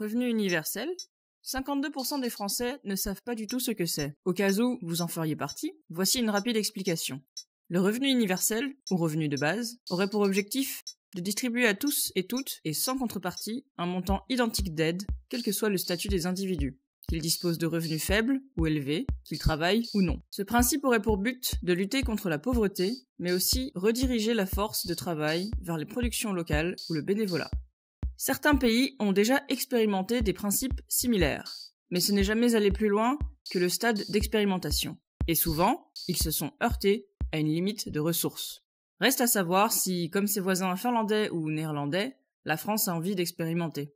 Revenu universel, 52% des Français ne savent pas du tout ce que c'est. Au cas où vous en feriez partie, voici une rapide explication. Le revenu universel, ou revenu de base, aurait pour objectif de distribuer à tous et toutes, et sans contrepartie, un montant identique d'aide, quel que soit le statut des individus, qu'ils disposent de revenus faibles ou élevés, qu'ils travaillent ou non. Ce principe aurait pour but de lutter contre la pauvreté, mais aussi rediriger la force de travail vers les productions locales ou le bénévolat. Certains pays ont déjà expérimenté des principes similaires, mais ce n'est jamais allé plus loin que le stade d'expérimentation. Et souvent, ils se sont heurtés à une limite de ressources. Reste à savoir si, comme ses voisins finlandais ou néerlandais, la France a envie d'expérimenter.